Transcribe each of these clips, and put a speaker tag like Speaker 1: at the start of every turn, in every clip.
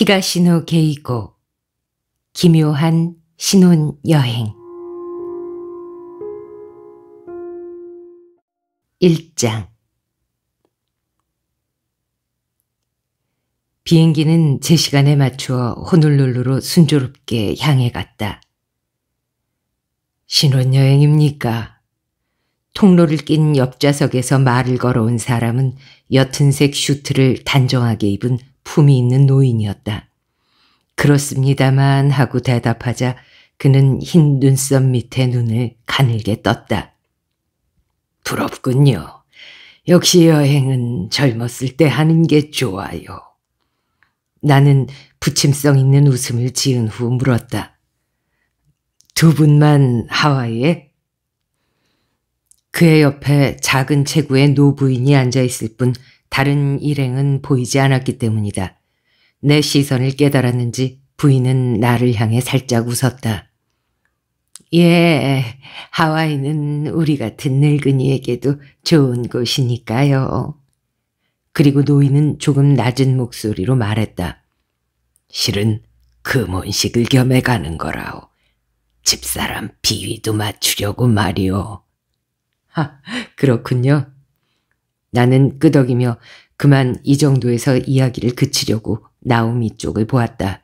Speaker 1: 히가시노 게이고 기묘한 신혼 여행 1장 비행기는 제 시간에 맞추어 호놀룰루로 순조롭게 향해 갔다. 신혼여행입니까? 통로를 낀 옆좌석에서 말을 걸어온 사람은 옅은색 슈트를 단정하게 입은 품이 있는 노인이었다. 그렇습니다만 하고 대답하자 그는 흰 눈썹 밑에 눈을 가늘게 떴다. 부럽군요. 역시 여행은 젊었을 때 하는 게 좋아요. 나는 부침성 있는 웃음을 지은 후 물었다. 두 분만 하와이에? 그의 옆에 작은 체구의 노부인이 앉아 있을 뿐 다른 일행은 보이지 않았기 때문이다. 내 시선을 깨달았는지 부인은 나를 향해 살짝 웃었다. 예, 하와이는 우리 같은 늙은이에게도 좋은 곳이니까요. 그리고 노인은 조금 낮은 목소리로 말했다. 실은 금혼식을 그 겸해 가는 거라오. 집사람 비위도 맞추려고 말이오. 하, 그렇군요. 나는 끄덕이며 그만 이 정도에서 이야기를 그치려고 나오미 쪽을 보았다.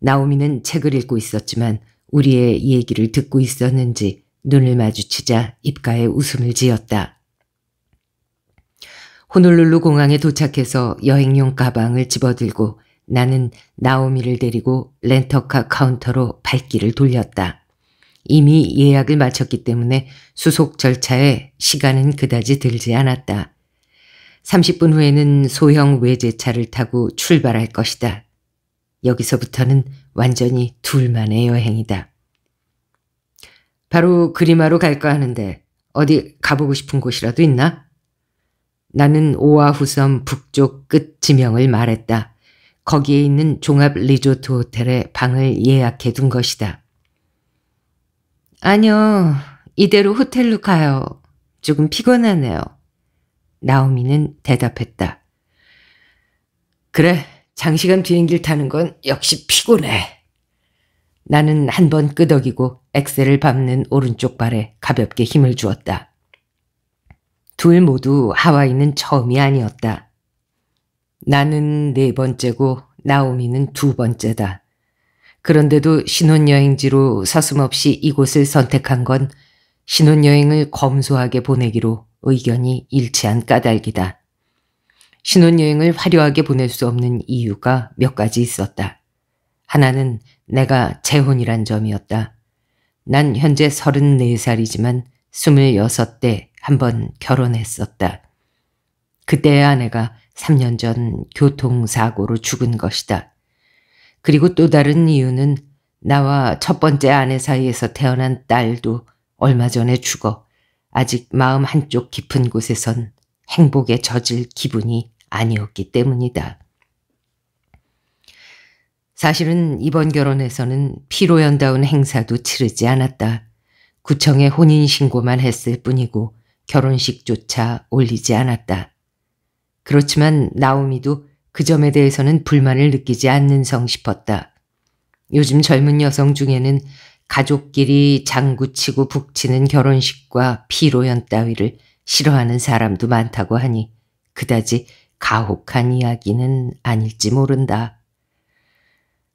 Speaker 1: 나오미는 책을 읽고 있었지만 우리의 얘기를 듣고 있었는지 눈을 마주치자 입가에 웃음을 지었다. 호놀룰루 공항에 도착해서 여행용 가방을 집어들고 나는 나오미를 데리고 렌터카 카운터로 발길을 돌렸다. 이미 예약을 마쳤기 때문에 수속 절차에 시간은 그다지 들지 않았다. 30분 후에는 소형 외제차를 타고 출발할 것이다. 여기서부터는 완전히 둘만의 여행이다. 바로 그리마로 갈까 하는데 어디 가보고 싶은 곳이라도 있나? 나는 오아후섬 북쪽 끝 지명을 말했다. 거기에 있는 종합 리조트 호텔에 방을 예약해 둔 것이다. 아니요. 이대로 호텔로 가요. 조금 피곤하네요. 나오미는 대답했다. 그래. 장시간 비행기를 타는 건 역시 피곤해. 나는 한 번 끄덕이고 엑셀을 밟는 오른쪽 발에 가볍게 힘을 주었다. 둘 모두 하와이는 처음이 아니었다. 나는 네 번째고 나오미는 두 번째다. 그런데도 신혼여행지로 서슴없이 이곳을 선택한 건 신혼여행을 검소하게 보내기로 의견이 일치한 까닭이다. 신혼여행을 화려하게 보낼 수 없는 이유가 몇 가지 있었다. 하나는 내가 재혼이란 점이었다. 난 현재 34살이지만 26대 한번 결혼했었다. 그때의 아내가 3년 전 교통사고로 죽은 것이다. 그리고 또 다른 이유는 나와 첫 번째 아내 사이에서 태어난 딸도 얼마 전에 죽어 아직 마음 한쪽 깊은 곳에선 행복에 젖을 기분이 아니었기 때문이다. 사실은 이번 결혼에서는 피로연다운 행사도 치르지 않았다. 구청에 혼인신고만 했을 뿐이고 결혼식조차 올리지 않았다. 그렇지만 나오미도 그 점에 대해서는 불만을 느끼지 않는 성 싶었다. 요즘 젊은 여성 중에는 가족끼리 장구치고 북치는 결혼식과 피로연 따위를 싫어하는 사람도 많다고 하니 그다지 가혹한 이야기는 아닐지 모른다.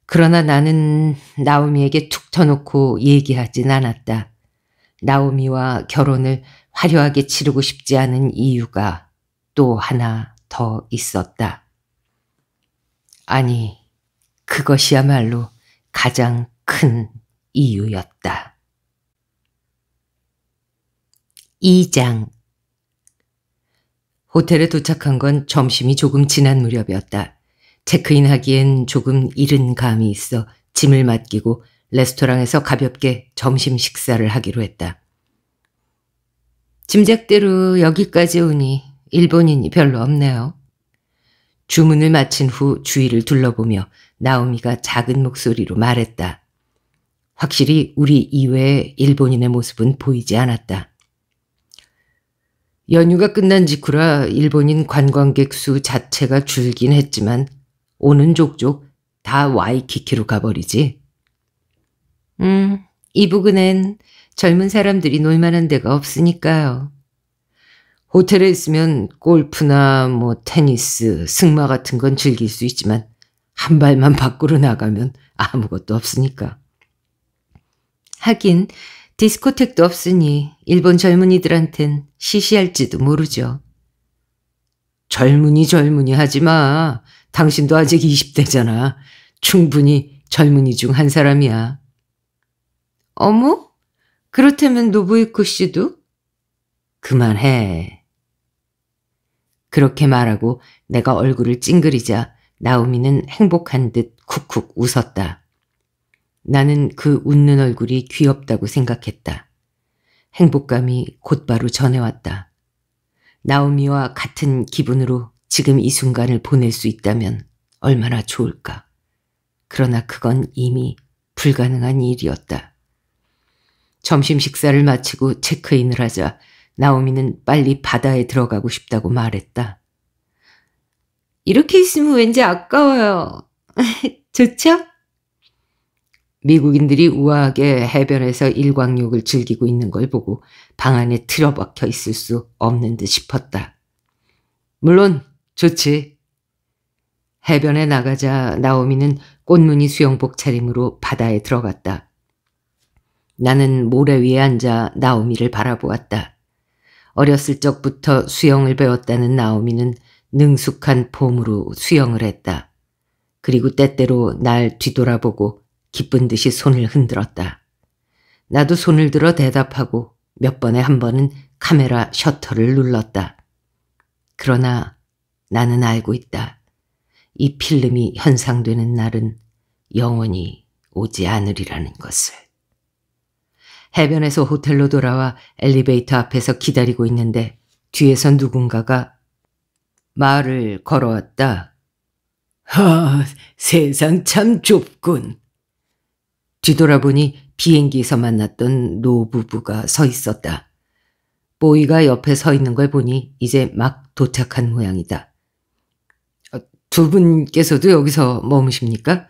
Speaker 1: 그러나 나는 나오미에게 툭 터놓고 얘기하진 않았다. 나오미와 결혼을 화려하게 치르고 싶지 않은 이유가 또 하나 더 있었다. 아니, 그것이야말로 가장 큰 이유였다. 2장 호텔에 도착한 건 점심이 조금 지난 무렵이었다. 체크인 하기엔 조금 이른 감이 있어 짐을 맡기고 레스토랑에서 가볍게 점심 식사를 하기로 했다. 짐작대로 여기까지 오니 일본인이 별로 없네요. 주문을 마친 후 주위를 둘러보며 나오미가 작은 목소리로 말했다. 확실히 우리 이외에 일본인의 모습은 보이지 않았다. 연휴가 끝난 직후라 일본인 관광객 수 자체가 줄긴 했지만 오는 족족 다 와이키키로 가버리지. 음, 이 부근엔 젊은 사람들이 놀만한 데가 없으니까요. 호텔에 있으면 골프나 뭐 테니스, 승마 같은 건 즐길 수 있지만 한 발만 밖으로 나가면 아무것도 없으니까. 하긴 디스코텍도 없으니 일본 젊은이들한텐 시시할지도 모르죠. 젊은이 젊은이 하지 마. 당신도 아직 20대잖아. 충분히 젊은이 중 한 사람이야. 어머? 그렇다면 노부이코 씨도? 그만해. 그렇게 말하고 내가 얼굴을 찡그리자 나우미는 행복한 듯 쿡쿡 웃었다. 나는 그 웃는 얼굴이 귀엽다고 생각했다. 행복감이 곧바로 전해왔다. 나우미와 같은 기분으로 지금 이 순간을 보낼 수 있다면 얼마나 좋을까. 그러나 그건 이미 불가능한 일이었다. 점심 식사를 마치고 체크인을 하자 나오미는 빨리 바다에 들어가고 싶다고 말했다. 이렇게 있으면 왠지 아까워요. 좋죠? 미국인들이 우아하게 해변에서 일광욕을 즐기고 있는 걸 보고 방 안에 틀어박혀 있을 수 없는 듯 싶었다. 물론 좋지. 해변에 나가자 나오미는 꽃무늬 수영복 차림으로 바다에 들어갔다. 나는 모래 위에 앉아 나오미를 바라보았다. 어렸을 적부터 수영을 배웠다는 나오미는 능숙한 폼으로 수영을 했다. 그리고 때때로 날 뒤돌아보고 기쁜 듯이 손을 흔들었다. 나도 손을 들어 대답하고 몇 번에 한 번은 카메라 셔터를 눌렀다. 그러나 나는 알고 있다. 이 필름이 현상되는 날은 영원히 오지 않으리라는 것을. 해변에서 호텔로 돌아와 엘리베이터 앞에서 기다리고 있는데 뒤에서 누군가가 말을 걸어왔다. 하, 세상 참 좁군. 뒤돌아보니 비행기에서 만났던 노부부가 서 있었다. 보이가 옆에 서 있는 걸 보니 이제 막 도착한 모양이다. 어, 두 분께서도 여기서 머무십니까?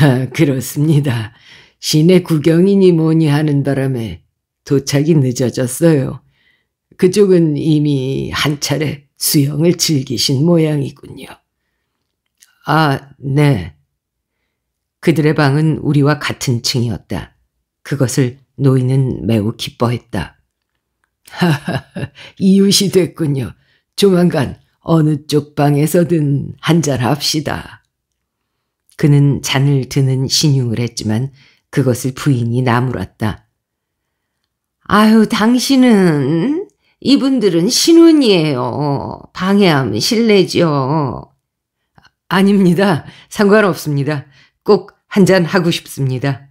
Speaker 1: 아, 그렇습니다. 시내 구경이니 뭐니 하는 바람에 도착이 늦어졌어요. 그쪽은 이미 한 차례 수영을 즐기신 모양이군요. 아, 네. 그들의 방은 우리와 같은 층이었다. 그것을 노인은 매우 기뻐했다. 하하, 하 이웃이 됐군요. 조만간 어느 쪽 방에서든 한잔 합시다. 그는 잔을 드는 신용을 했지만 그것을 부인이 나무랐다. 아유, 당신은 이분들은 신혼이에요. 방해하면 실례죠. 아닙니다. 상관없습니다. 꼭한잔 하고 싶습니다.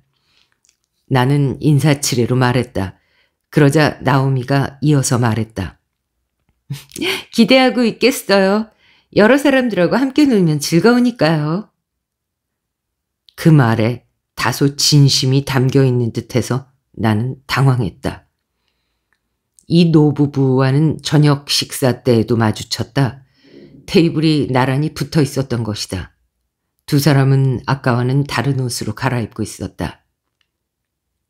Speaker 1: 나는 인사치레로 말했다. 그러자 나오미가 이어서 말했다. 기대하고 있겠어요. 여러 사람들하고 함께 놀면 즐거우니까요. 그 말에 다소 진심이 담겨 있는 듯해서 나는 당황했다. 이 노부부와는 저녁 식사 때에도 마주쳤다. 테이블이 나란히 붙어 있었던 것이다. 두 사람은 아까와는 다른 옷으로 갈아입고 있었다.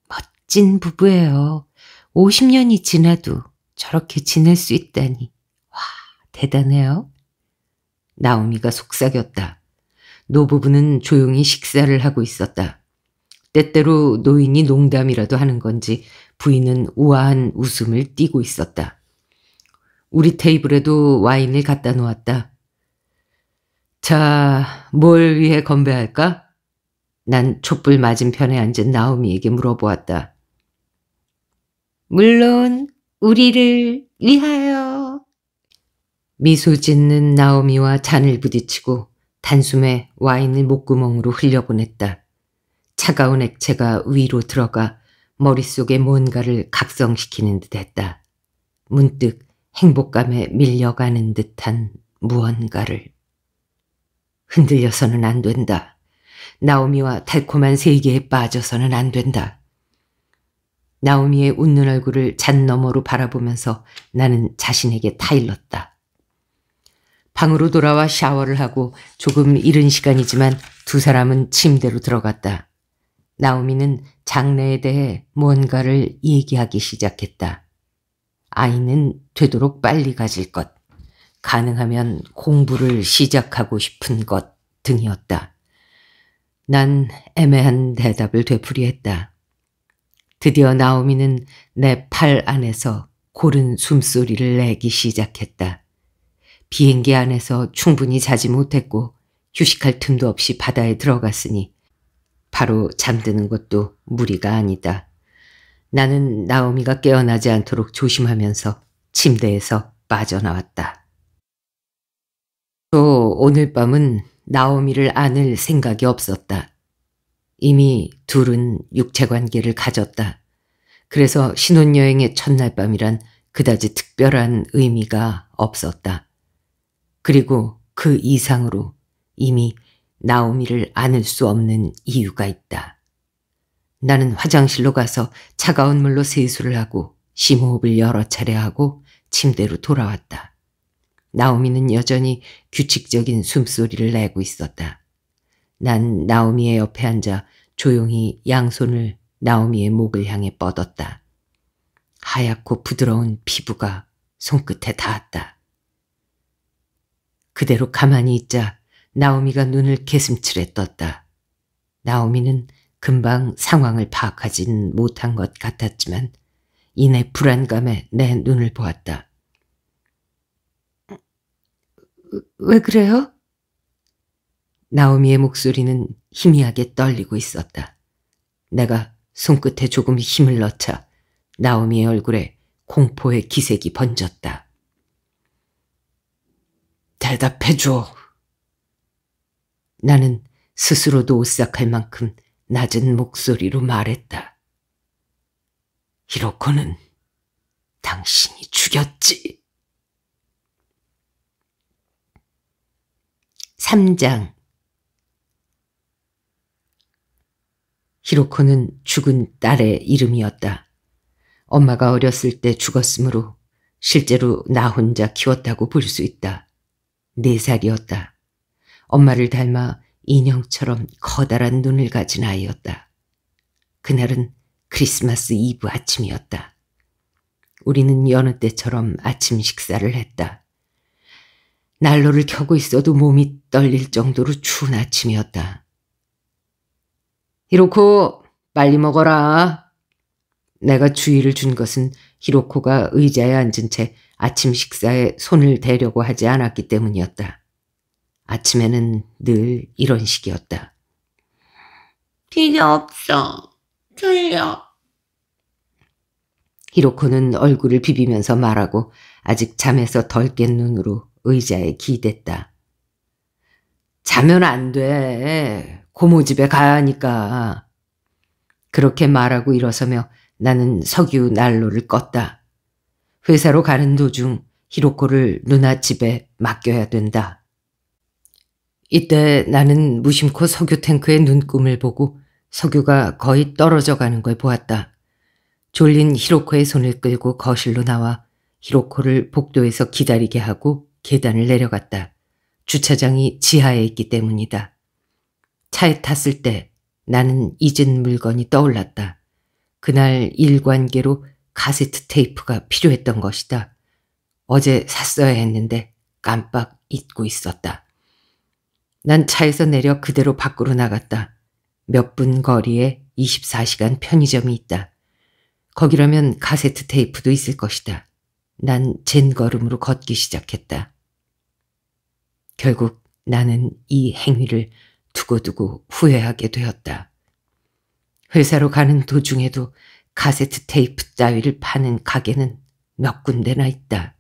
Speaker 1: 멋진 부부예요. 50년이 지나도 저렇게 지낼 수 있다니. 와, 대단해요. 나오미가 속삭였다. 노부부는 조용히 식사를 하고 있었다. 때때로 노인이 농담이라도 하는 건지 부인은 우아한 웃음을 띠고 있었다. 우리 테이블에도 와인을 갖다 놓았다. 자, 뭘 위해 건배할까? 난 촛불 맞은편에 앉은 나오미에게 물어보았다. 물론 우리를 위하여. 미소 짓는 나오미와 잔을 부딪히고 단숨에 와인을 목구멍으로 흘려보냈다. 차가운 액체가 위로 들어가 머릿속에 뭔가를 각성시키는 듯 했다. 문득 행복감에 밀려가는 듯한 무언가를. 흔들려서는 안 된다. 나오미와 달콤한 세계에 빠져서는 안 된다. 나오미의 웃는 얼굴을 잔 너머로 바라보면서 나는 자신에게 타일렀다. 방으로 돌아와 샤워를 하고 조금 이른 시간이지만 두 사람은 침대로 들어갔다. 나오미는 장래에 대해 무언가를 얘기하기 시작했다. 아이는 되도록 빨리 가질 것, 가능하면 공부를 시작하고 싶은 것 등이었다. 난 애매한 대답을 되풀이했다. 드디어 나오미는 내 팔 안에서 고른 숨소리를 내기 시작했다. 비행기 안에서 충분히 자지 못했고 휴식할 틈도 없이 바다에 들어갔으니 바로 잠드는 것도 무리가 아니다. 나는 나오미가 깨어나지 않도록 조심하면서 침대에서 빠져나왔다. 또 오늘 밤은 나오미를 안을 생각이 없었다. 이미 둘은 육체관계를 가졌다. 그래서 신혼여행의 첫날 밤이란 그다지 특별한 의미가 없었다. 그리고 그 이상으로 이미 나오미를 안을 수 없는 이유가 있다. 나는 화장실로 가서 차가운 물로 세수를 하고 심호흡을 여러 차례 하고 침대로 돌아왔다. 나오미는 여전히 규칙적인 숨소리를 내고 있었다. 난 나오미의 옆에 앉아 조용히 양손을 나오미의 목을 향해 뻗었다. 하얗고 부드러운 피부가 손끝에 닿았다. 그대로 가만히 있자 나오미가 눈을 개슴츠레 떴다. 나오미는 금방 상황을 파악하진 못한 것 같았지만 이내 불안감에 내 눈을 보았다. 왜 그래요? 나오미의 목소리는 희미하게 떨리고 있었다. 내가 손끝에 조금 힘을 넣자 나오미의 얼굴에 공포의 기색이 번졌다. 대답해줘. 나는 스스로도 오싹할 만큼 낮은 목소리로 말했다. 히로코는 당신이 죽였지. 3장 히로코는 죽은 딸의 이름이었다. 엄마가 어렸을 때 죽었으므로 실제로 나 혼자 키웠다고 볼 수 있다. 네 살이었다. 엄마를 닮아 인형처럼 커다란 눈을 가진 아이였다. 그날은 크리스마스 이브 아침이었다. 우리는 여느 때처럼 아침 식사를 했다. 난로를 켜고 있어도 몸이 떨릴 정도로 추운 아침이었다. 히로코, 빨리 먹어라. 내가 주의를 준 것은 히로코가 의자에 앉은 채 아침 식사에 손을 대려고 하지 않았기 때문이었다. 아침에는 늘 이런 식이었다. 필요 없어. 틀려. 히로코는 얼굴을 비비면서 말하고 아직 잠에서 덜 깬 눈으로 의자에 기댔다. 자면 안 돼. 고모 집에 가야 하니까. 그렇게 말하고 일어서며 나는 석유 난로를 껐다. 회사로 가는 도중 히로코를 누나 집에 맡겨야 된다. 이때 나는 무심코 석유 탱크의 눈금을 보고 석유가 거의 떨어져 가는 걸 보았다. 졸린 히로코의 손을 끌고 거실로 나와 히로코를 복도에서 기다리게 하고 계단을 내려갔다. 주차장이 지하에 있기 때문이다. 차에 탔을 때 나는 잊은 물건이 떠올랐다. 그날 일관계로 가세트 테이프가 필요했던 것이다. 어제 샀어야 했는데 깜빡 잊고 있었다. 난 차에서 내려 그대로 밖으로 나갔다. 몇 분 거리에 24시간 편의점이 있다. 거기라면 카세트 테이프도 있을 것이다. 난 젠 걸음으로 걷기 시작했다. 결국 나는 이 행위를 두고두고 후회하게 되었다. 회사로 가는 도중에도 카세트 테이프 따위를 파는 가게는 몇 군데나 있다.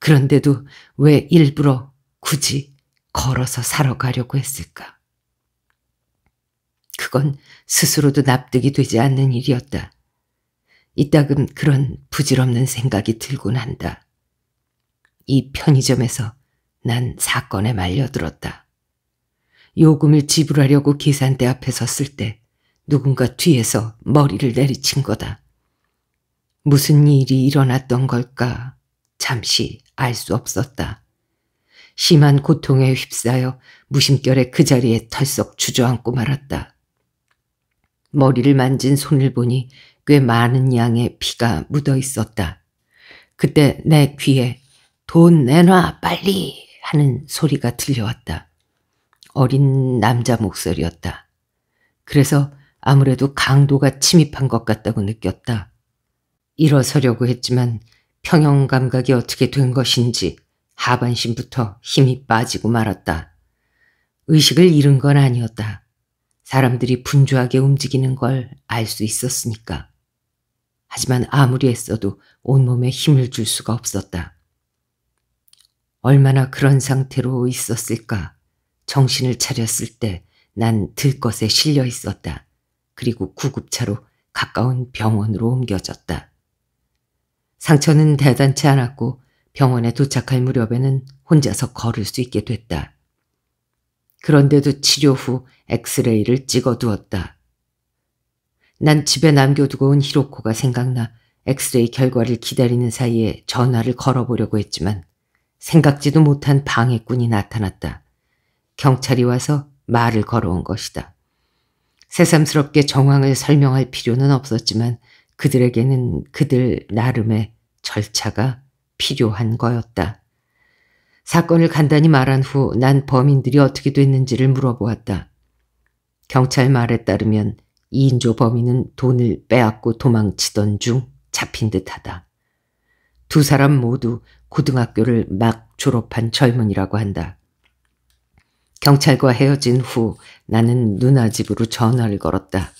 Speaker 1: 그런데도 왜 일부러 굳이 걸어서 사러 가려고 했을까? 그건 스스로도 납득이 되지 않는 일이었다. 이따금 그런 부질없는 생각이 들곤 한다. 이 편의점에서 난 사건에 말려들었다. 요금을 지불하려고 계산대 앞에 섰을 때 누군가 뒤에서 머리를 내리친 거다. 무슨 일이 일어났던 걸까 잠시 알 수 없었다. 심한 고통에 휩싸여 무심결에 그 자리에 털썩 주저앉고 말았다. 머리를 만진 손을 보니 꽤 많은 양의 피가 묻어 있었다. 그때 내 귀에 돈 내놔 빨리 하는 소리가 들려왔다. 어린 남자 목소리였다. 그래서 아무래도 강도가 침입한 것 같다고 느꼈다. 일어서려고 했지만 평형 감각이 어떻게 된 것인지 하반신부터 힘이 빠지고 말았다. 의식을 잃은 건 아니었다. 사람들이 분주하게 움직이는 걸 알 수 있었으니까. 하지만 아무리 했어도 온몸에 힘을 줄 수가 없었다. 얼마나 그런 상태로 있었을까. 정신을 차렸을 때 난 들것에 실려 있었다. 그리고 구급차로 가까운 병원으로 옮겨졌다. 상처는 대단치 않았고 병원에 도착할 무렵에는 혼자서 걸을 수 있게 됐다. 그런데도 치료 후 엑스레이를 찍어 두었다. 난 집에 남겨두고 온 히로코가 생각나 엑스레이 결과를 기다리는 사이에 전화를 걸어보려고 했지만 생각지도 못한 방해꾼이 나타났다. 경찰이 와서 말을 걸어온 것이다. 새삼스럽게 정황을 설명할 필요는 없었지만 그들에게는 그들 나름의 절차가 필요한 거였다. 사건을 간단히 말한 후 난 범인들이 어떻게 됐는지를 물어보았다. 경찰 말에 따르면 2인조 범인은 돈을 빼앗고 도망치던 중 잡힌 듯하다. 두 사람 모두 고등학교를 막 졸업한 젊은이라고 한다. 경찰과 헤어진 후 나는 누나 집으로 전화를 걸었다.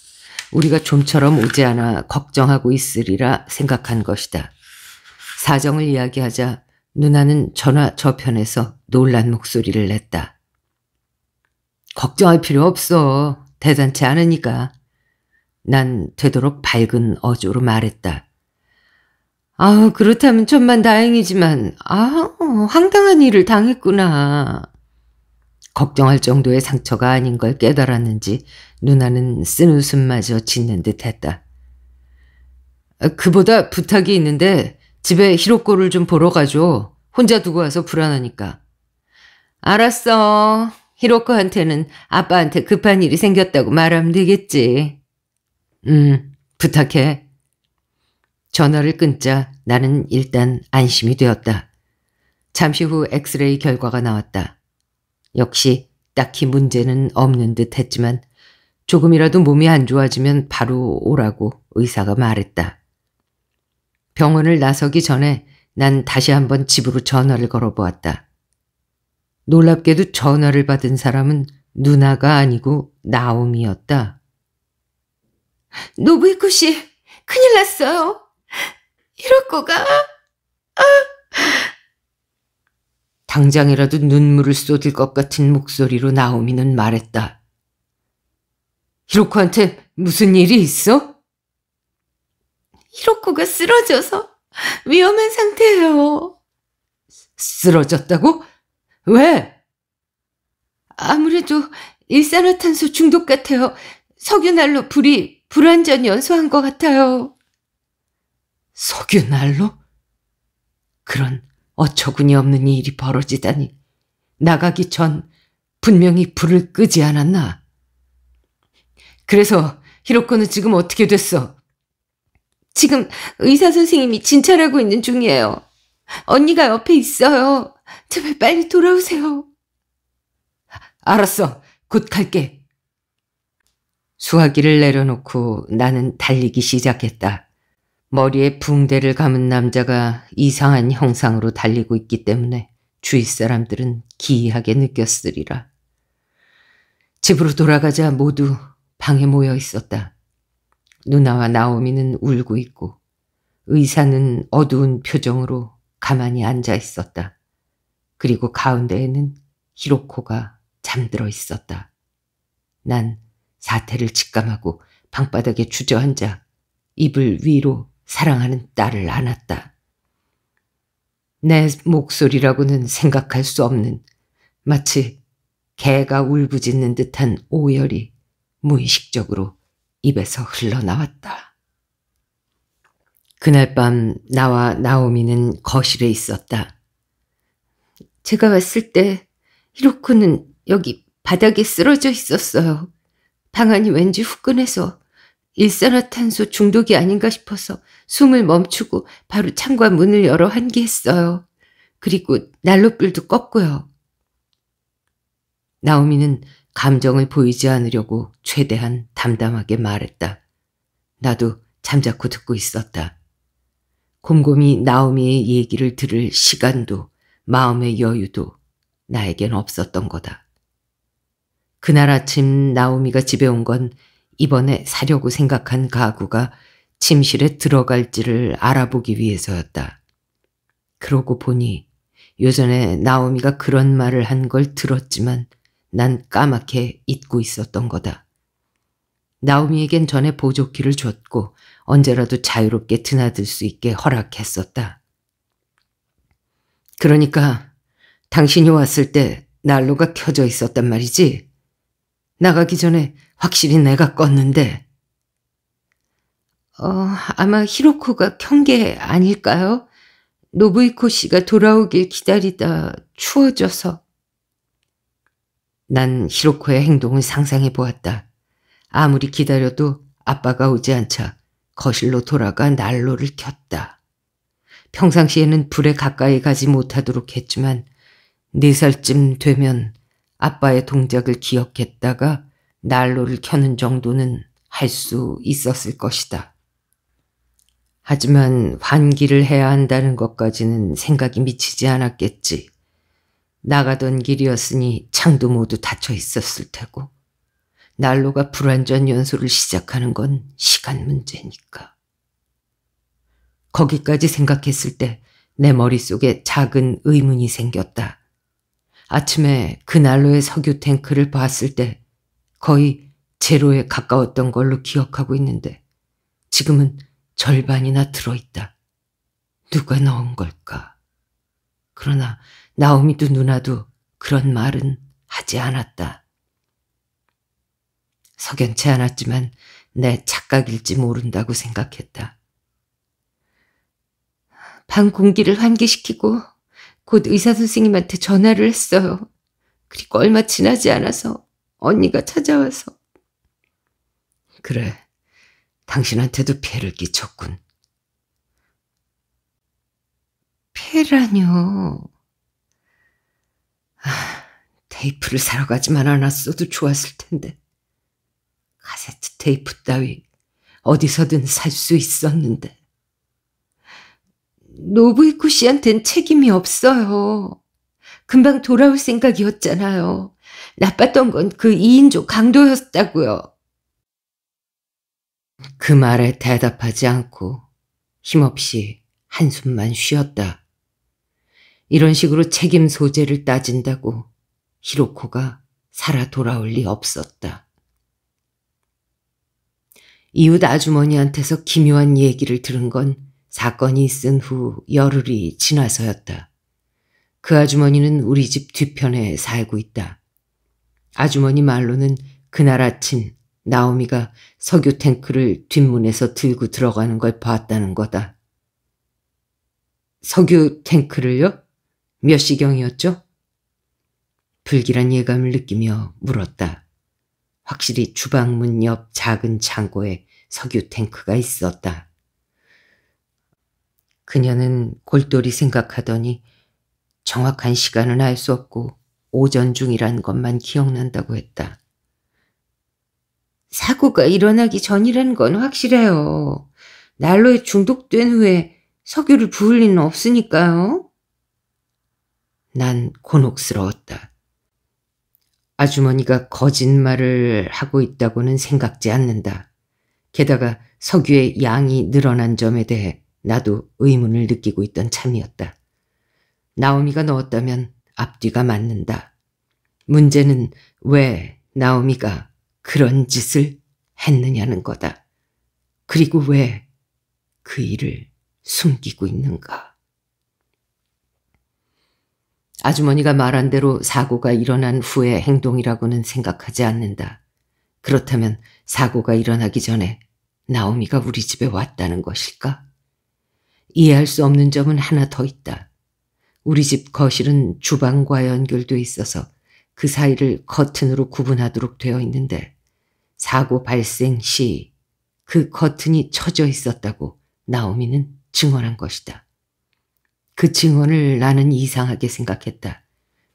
Speaker 1: 우리가 좀처럼 오지 않아 걱정하고 있으리라 생각한 것이다. 사정을 이야기하자 누나는 전화 저편에서 놀란 목소리를 냈다. 걱정할 필요 없어. 대단치 않으니까. 난 되도록 밝은 어조로 말했다. 아우, 그렇다면 천만 다행이지만, 아 황당한 일을 당했구나. 걱정할 정도의 상처가 아닌 걸 깨달았는지 누나는 쓴 웃음마저 짓는 듯 했다. 그보다 부탁이 있는데 집에 히로코를 좀 보러 가줘. 혼자 두고 와서 불안하니까. 알았어. 히로코한테는 아빠한테 급한 일이 생겼다고 말하면 되겠지. 음, 부탁해. 전화를 끊자 나는 일단 안심이 되었다. 잠시 후 엑스레이 결과가 나왔다. 역시 딱히 문제는 없는 듯 했지만 조금이라도 몸이 안 좋아지면 바로 오라고 의사가 말했다. 병원을 나서기 전에 난 다시 한번 집으로 전화를 걸어보았다. 놀랍게도 전화를 받은 사람은 누나가 아니고 나옴이었다. 노부이코 씨, 큰일 났어요. 이럴 거가. 아. 당장이라도 눈물을 쏟을 것 같은 목소리로 나오미는 말했다. 히로코한테 무슨 일이 있어? 히로코가 쓰러져서 위험한 상태예요. 쓰러졌다고? 왜? 아무래도 일산화탄소 중독 같아요. 석유난로 불이 불완전 연소한 것 같아요. 석유난로? 그런 어처구니 없는 일이 벌어지다니. 나가기 전 분명히 불을 끄지 않았나. 그래서 히로코는 지금 어떻게 됐어? 지금 의사 선생님이 진찰하고 있는 중이에요. 언니가 옆에 있어요. 제발 빨리 돌아오세요. 알았어. 곧 갈게. 수화기를 내려놓고 나는 달리기 시작했다. 머리에 붕대를 감은 남자가 이상한 형상으로 달리고 있기 때문에 주위 사람들은 기이하게 느꼈으리라. 집으로 돌아가자 모두 방에 모여 있었다. 누나와 나오미는 울고 있고 의사는 어두운 표정으로 가만히 앉아 있었다. 그리고 가운데에는 히로코가 잠들어 있었다. 난 사태를 직감하고 방바닥에 주저앉아 입을 위로 사랑하는 딸을 안았다. 내 목소리라고는 생각할 수 없는 마치 개가 울부짖는 듯한 오열이 무의식적으로 입에서 흘러나왔다. 그날 밤 나와 나오미는 거실에 있었다. 제가 왔을 때 히로코는 여기 바닥에 쓰러져 있었어요. 방안이 왠지 후끈해서 일산화탄소 중독이 아닌가 싶어서 숨을 멈추고 바로 창과 문을 열어 한기했어요. 그리고 난로불도 껐고요. 나오미는 감정을 보이지 않으려고 최대한 담담하게 말했다. 나도 잠자코 듣고 있었다. 곰곰이 나오미의 얘기를 들을 시간도 마음의 여유도 나에겐 없었던 거다. 그날 아침 나오미가 집에 온 건 이번에 사려고 생각한 가구가 침실에 들어갈지를 알아보기 위해서였다. 그러고 보니 요전에 나오미가 그런 말을 한 걸 들었지만 난 까맣게 잊고 있었던 거다. 나오미에겐 전에 보조키를 줬고 언제라도 자유롭게 드나들 수 있게 허락했었다. 그러니까 당신이 왔을 때 난로가 켜져 있었단 말이지? 나가기 전에 확실히 내가 껐는데. 어, 아마 히로코가 켠 게 아닐까요? 노부이코 씨가 돌아오길 기다리다 추워져서. 난 히로코의 행동을 상상해 보았다. 아무리 기다려도 아빠가 오지 않자 거실로 돌아가 난로를 켰다. 평상시에는 불에 가까이 가지 못하도록 했지만 네 살쯤 되면 아빠의 동작을 기억했다가 난로를 켜는 정도는 할 수 있었을 것이다. 하지만 환기를 해야 한다는 것까지는 생각이 미치지 않았겠지. 나가던 길이었으니 창도 모두 닫혀 있었을 테고 난로가 불완전 연소를 시작하는 건 시간 문제니까. 거기까지 생각했을 때 내 머릿속에 작은 의문이 생겼다. 아침에 그 난로의 석유 탱크를 봤을 때 거의 제로에 가까웠던 걸로 기억하고 있는데 지금은 절반이나 들어있다. 누가 넣은 걸까? 그러나 나오미도 누나도 그런 말은 하지 않았다. 석연치 않았지만 내 착각일지 모른다고 생각했다. 방 공기를 환기시키고 곧 의사 선생님한테 전화를 했어요. 그리고 얼마 지나지 않아서 언니가 찾아와서. 그래, 당신한테도 피해를 끼쳤군. 회라뇨. 아, 테이프를 사러 가지만 않았어도 좋았을 텐데. 카세트 테이프 따위 어디서든 살 수 있었는데. 노부이쿠 씨한텐 책임이 없어요. 금방 돌아올 생각이었잖아요. 나빴던 건 그 2인조 강도였다고요. 그 말에 대답하지 않고 힘없이 한숨만 쉬었다. 이런 식으로 책임 소재를 따진다고 히로코가 살아 돌아올 리 없었다. 이웃 아주머니한테서 기묘한 얘기를 들은 건 사건이 있은 후 열흘이 지나서였다. 그 아주머니는 우리 집 뒤편에 살고 있다. 아주머니 말로는 그날 아침 나오미가 석유 탱크를 뒷문에서 들고 들어가는 걸 봤다는 거다. 석유 탱크를요? 몇 시경이었죠? 불길한 예감을 느끼며 물었다. 확실히 주방문 옆 작은 창고에 석유 탱크가 있었다. 그녀는 골똘히 생각하더니 정확한 시간은 알 수 없고 오전 중이란 것만 기억난다고 했다. 사고가 일어나기 전이라는 건 확실해요. 난로에 중독된 후에 석유를 부을 리는 없으니까요. 난 곤혹스러웠다. 아주머니가 거짓말을 하고 있다고는 생각지 않는다. 게다가 석유의 양이 늘어난 점에 대해 나도 의문을 느끼고 있던 참이었다. 나오미가 넣었다면 앞뒤가 맞는다. 문제는 왜 나오미가 그런 짓을 했느냐는 거다. 그리고 왜 그 일을 숨기고 있는가. 아주머니가 말한 대로 사고가 일어난 후의 행동이라고는 생각하지 않는다. 그렇다면 사고가 일어나기 전에 나오미가 우리 집에 왔다는 것일까? 이해할 수 없는 점은 하나 더 있다. 우리 집 거실은 주방과 연결돼 있어서 그 사이를 커튼으로 구분하도록 되어 있는데 사고 발생 시 그 커튼이 쳐져 있었다고 나오미는 증언한 것이다. 그 증언을 나는 이상하게 생각했다.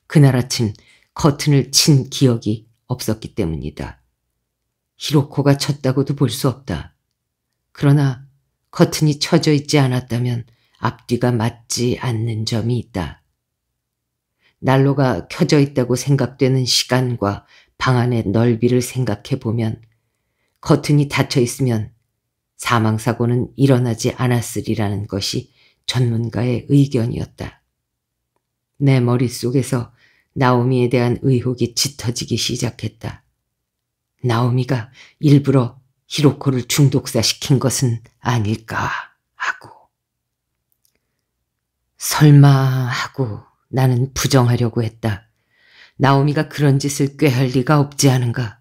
Speaker 1: 그날 아침 커튼을 친 기억이 없었기 때문이다. 히로코가 쳤다고도 볼 수 없다. 그러나 커튼이 쳐져 있지 않았다면 앞뒤가 맞지 않는 점이 있다. 난로가 켜져 있다고 생각되는 시간과 방 안의 넓이를 생각해 보면 커튼이 닫혀 있으면 사망사고는 일어나지 않았으리라는 것이 전문가의 의견이었다. 내 머릿속에서 나오미에 대한 의혹이 짙어지기 시작했다. 나오미가 일부러 히로코를 중독사시킨 것은 아닐까 하고. 설마 하고 나는 부정하려고 했다. 나오미가 그런 짓을 꾀할 리가 없지 않은가.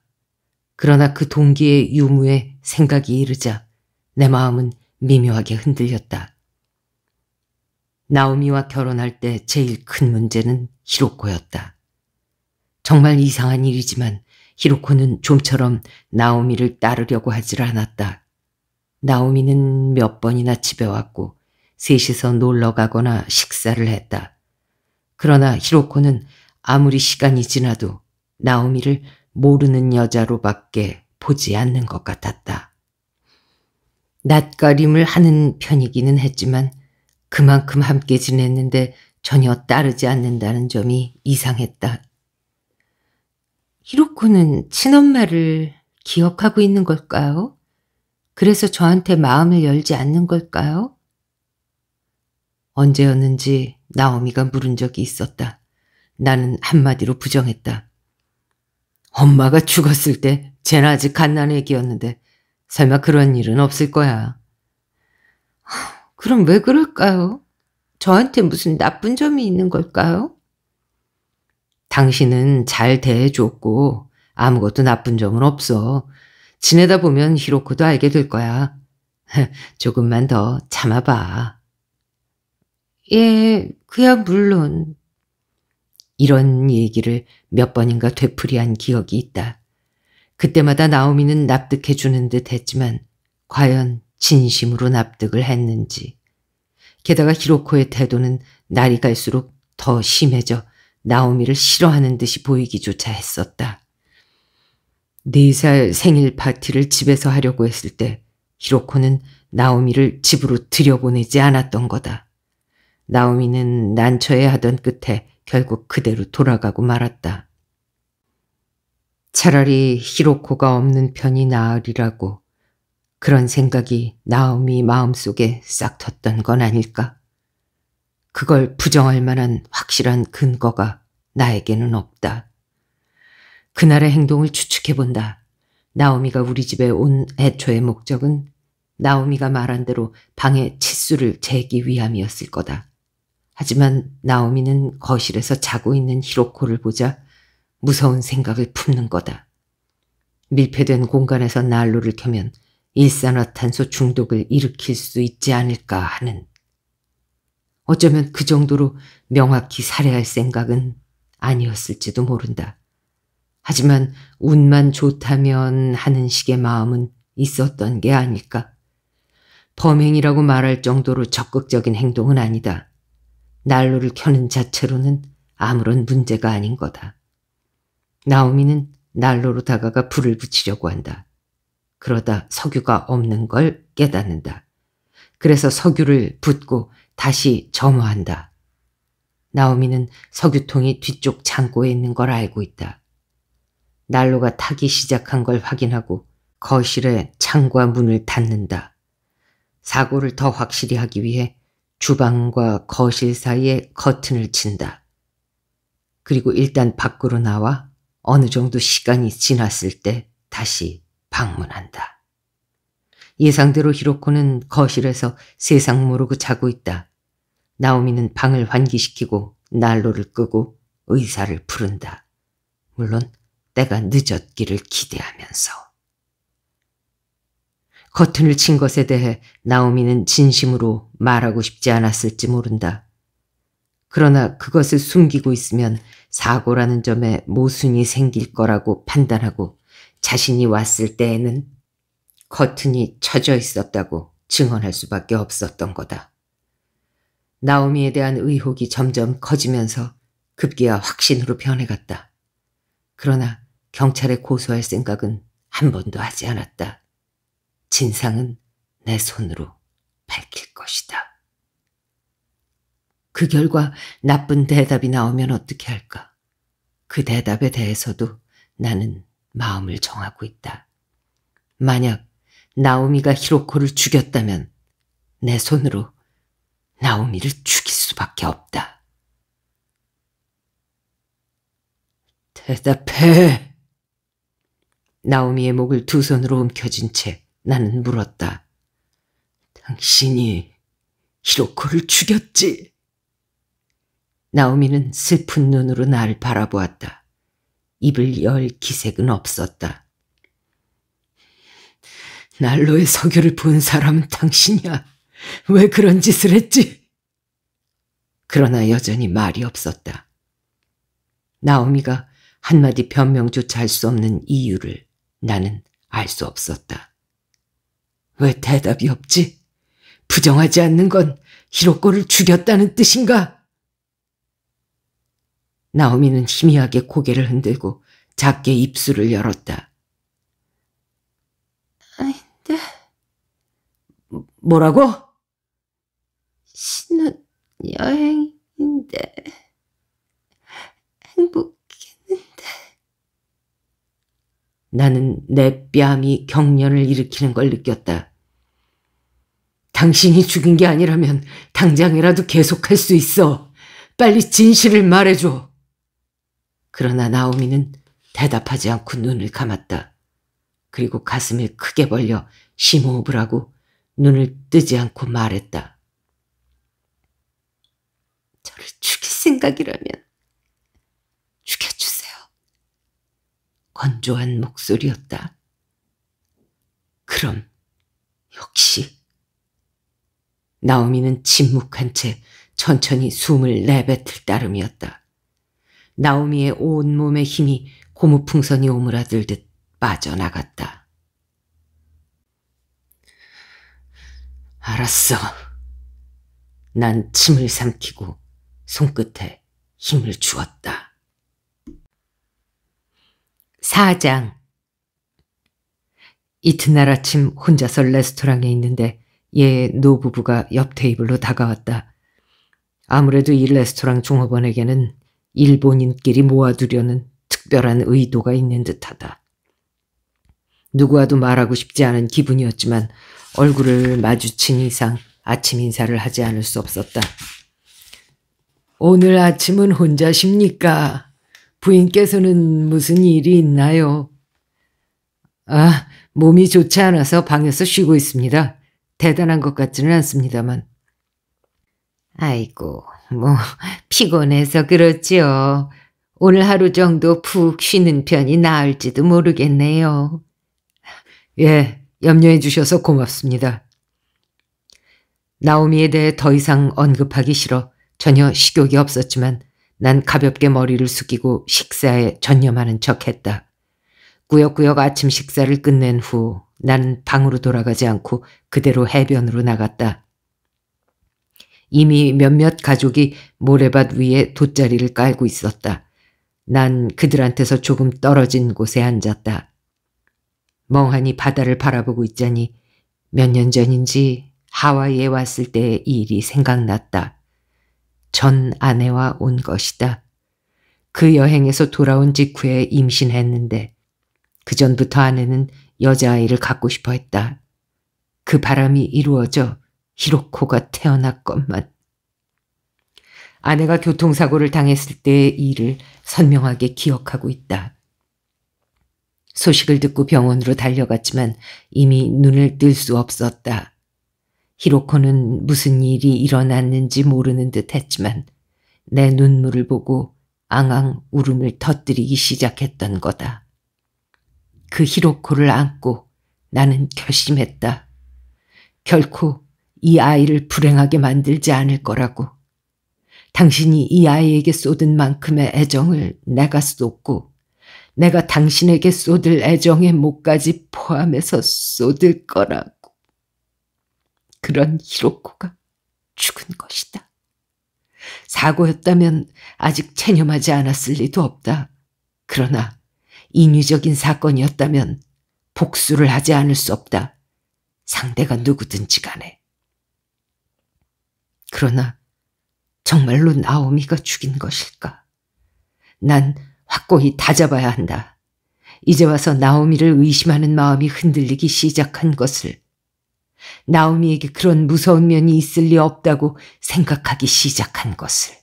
Speaker 1: 그러나 그 동기의 유무에 생각이 이르자 내 마음은 미묘하게 흔들렸다. 나오미와 결혼할 때 제일 큰 문제는 히로코였다. 정말 이상한 일이지만 히로코는 좀처럼 나오미를 따르려고 하질 않았다. 나오미는 몇 번이나 집에 왔고 셋이서 놀러 가거나 식사를 했다. 그러나 히로코는 아무리 시간이 지나도 나오미를 모르는 여자로밖에 보지 않는 것 같았다. 낯가림을 하는 편이기는 했지만 그만큼 함께 지냈는데 전혀 따르지 않는다는 점이 이상했다. 히로코는 친엄마를 기억하고 있는 걸까요? 그래서 저한테 마음을 열지 않는 걸까요? 언제였는지 나오미가 물은 적이 있었다. 나는 한마디로 부정했다. 엄마가 죽었을 때 쟤는 아직 갓난 애기였는데 설마 그런 일은 없을 거야. 그럼 왜 그럴까요? 저한테 무슨 나쁜 점이 있는 걸까요? 당신은 잘 대해줬고 아무것도 나쁜 점은 없어. 지내다 보면 히로코도 알게 될 거야. 조금만 더 참아봐. 예, 그야 물론. 이런 얘기를 몇 번인가 되풀이한 기억이 있다. 그때마다 나오미는 납득해주는 듯 했지만 과연 진심으로 납득을 했는지. 게다가 히로코의 태도는 날이 갈수록 더 심해져 나오미를 싫어하는 듯이 보이기조차 했었다. 네 살 생일 파티를 집에서 하려고 했을 때 히로코는 나오미를 집으로 들여보내지 않았던 거다. 나오미는 난처해 하던 끝에 결국 그대로 돌아가고 말았다. 차라리 히로코가 없는 편이 나으리라고 그런 생각이 나옴이 마음속에 싹텄던 건 아닐까. 그걸 부정할 만한 확실한 근거가 나에게는 없다. 그날의 행동을 추측해본다. 나오미가 우리 집에 온 애초의 목적은 나오미가 말한 대로 방에칫수를 재기 위함이었을 거다. 하지만 나오미는 거실에서 자고 있는 히로코를 보자 무서운 생각을 품는 거다. 밀폐된 공간에서 난로를 켜면 일산화탄소 중독을 일으킬 수 있지 않을까 하는 어쩌면 그 정도로 명확히 살해할 생각은 아니었을지도 모른다. 하지만 운만 좋다면 하는 식의 마음은 있었던 게 아닐까. 범행이라고 말할 정도로 적극적인 행동은 아니다. 난로를 켜는 자체로는 아무런 문제가 아닌 거다. 나오미는 난로로 다가가 불을 붙이려고 한다. 그러다 석유가 없는 걸 깨닫는다. 그래서 석유를 붓고 다시 점화한다. 나오미는 석유통이 뒤쪽 창고에 있는 걸 알고 있다. 난로가 타기 시작한 걸 확인하고 거실에 창과 문을 닫는다. 사고를 더 확실히 하기 위해 주방과 거실 사이에 커튼을 친다. 그리고 일단 밖으로 나와 어느 정도 시간이 지났을 때 다시 방문한다. 예상대로 히로코는 거실에서 세상 모르고 자고 있다. 나오미는 방을 환기시키고 난로를 끄고 의사를 부른다. 물론 때가 늦었기를 기대하면서. 커튼을 친 것에 대해 나오미는 진심으로 말하고 싶지 않았을지 모른다. 그러나 그것을 숨기고 있으면 사고라는 점에 모순이 생길 거라고 판단하고 자신이 왔을 때에는 커튼이 쳐져 있었다고 증언할 수밖에 없었던 거다. 나오미에 대한 의혹이 점점 커지면서 급기야 확신으로 변해갔다. 그러나 경찰에 고소할 생각은 한 번도 하지 않았다. 진상은 내 손으로 밝힐 것이다. 그 결과 나쁜 대답이 나오면 어떻게 할까? 그 대답에 대해서도 나는 마음을 정하고 있다. 만약 나오미가 히로코를 죽였다면 내 손으로 나오미를 죽일 수밖에 없다. 대답해! 나오미의 목을 두 손으로 움켜쥔 채 나는 물었다. 당신이 히로코를 죽였지? 나오미는 슬픈 눈으로 나를 바라보았다. 입을 열 기색은 없었다. 난로의 석유를 본 사람은 당신이야. 왜 그런 짓을 했지? 그러나 여전히 말이 없었다. 나오미가 한마디 변명조차 할 수 없는 이유를 나는 알 수 없었다. 왜 대답이 없지? 부정하지 않는 건 히로코를 죽였다는 뜻인가? 나오미는 희미하게 고개를 흔들고 작게 입술을 열었다. 아닌데. 네. 뭐, 뭐라고? 신혼여행인데 행복했는데. 나는 내 뺨이 경련을 일으키는 걸 느꼈다. 당신이 죽인 게 아니라면 당장이라도 계속할 수 있어. 빨리 진실을 말해줘. 그러나 나오미는 대답하지 않고 눈을 감았다. 그리고 가슴을 크게 벌려 심호흡을 하고 눈을 뜨지 않고 말했다. 저를 죽일 생각이라면 죽여주세요. 건조한 목소리였다. 그럼 역시 나오미는 침묵한 채 천천히 숨을 내뱉을 따름이었다. 나오미의 온몸의 힘이 고무풍선이 오므라들듯 빠져나갔다. 알았어. 난 침을 삼키고 손끝에 힘을 주었다. 사장 이튿날 아침 혼자서 레스토랑에 있는데 얘 노부부가 옆 테이블로 다가왔다. 아무래도 이 레스토랑 종업원에게는 일본인끼리 모아두려는 특별한 의도가 있는 듯하다. 누구와도 말하고 싶지 않은 기분이었지만 얼굴을 마주친 이상 아침 인사를 하지 않을 수 없었다. 오늘 아침은 혼자십니까? 부인께서는 무슨 일이 있나요? 아, 몸이 좋지 않아서 방에서 쉬고 있습니다. 대단한 것 같지는 않습니다만. 아이고, 뭐 피곤해서 그렇지요. 오늘 하루 정도 푹 쉬는 편이 나을지도 모르겠네요. 예, 염려해 주셔서 고맙습니다. 나오미에 대해 더 이상 언급하기 싫어 전혀 식욕이 없었지만 난 가볍게 머리를 숙이고 식사에 전념하는 척했다. 구역구역 아침 식사를 끝낸 후 난 방으로 돌아가지 않고 그대로 해변으로 나갔다. 이미 몇몇 가족이 모래밭 위에 돗자리를 깔고 있었다. 난 그들한테서 조금 떨어진 곳에 앉았다. 멍하니 바다를 바라보고 있자니 몇 년 전인지 하와이에 왔을 때의 일이 생각났다. 전 아내와 온 것이다. 그 여행에서 돌아온 직후에 임신했는데 그전부터 아내는 여자아이를 갖고 싶어 했다. 그 바람이 이루어져 히로코가 태어났건만. 아내가 교통사고를 당했을 때의 일을 선명하게 기억하고 있다. 소식을 듣고 병원으로 달려갔지만 이미 눈을 뜰 수 없었다. 히로코는 무슨 일이 일어났는지 모르는 듯 했지만 내 눈물을 보고 앙앙 울음을 터뜨리기 시작했던 거다. 그 히로코를 안고 나는 결심했다. 결코 이 아이를 불행하게 만들지 않을 거라고. 당신이 이 아이에게 쏟은 만큼의 애정을 내가 쏟고 내가 당신에게 쏟을 애정의 목까지 포함해서 쏟을 거라고. 그런 히로코가 죽은 것이다. 사고였다면 아직 체념하지 않았을 리도 없다. 그러나 인위적인 사건이었다면 복수를 하지 않을 수 없다. 상대가 누구든지 간에. 그러나 정말로 나오미가 죽인 것일까? 난 확고히 다잡아야 한다. 이제 와서 나오미를 의심하는 마음이 흔들리기 시작한 것을 나오미에게 그런 무서운 면이 있을 리 없다고 생각하기 시작한 것을.